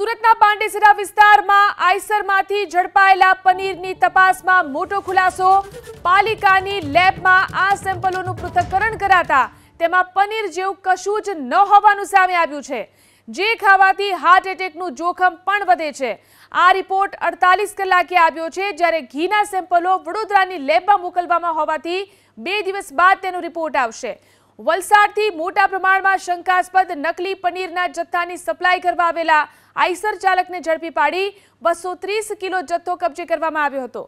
સુરતના પાંડેસરા વિસ્તારમાં આઈસરમાંથી ઝડપાયેલા પનીરની તપાસમાં મોટો ખુલાસો પાલિકાની લેબમાં આ સેમ્પલોનું પૃથ્થકરણ કરાતા તેમાં પનીર જેવું કશું જ ન હોવાનું સામે આવ્યું છે જે ખાવાથી હાર્ટ એટેકનું જોખમ પણ વધે છે આ રિપોર્ટ અડતાલીસ કલાકે આવ્યો છે જ્યારે ઘીના સેમ્પલો વડોદરાની લેબમાં મોકલવામાં હોવાથી બે દિવસ બાદ તેનો રિપોર્ટ આવશે વલસાડથી મોટા પ્રમાણમાં શંકાસ્પદ નકલી પનીરના જથ્થાની સપ્લાય કરવા આવેલા આઈસર ચાલકને ઝડપી પાડી બસો કિલો જથ્થો કબજે કરવામાં આવ્યો હતો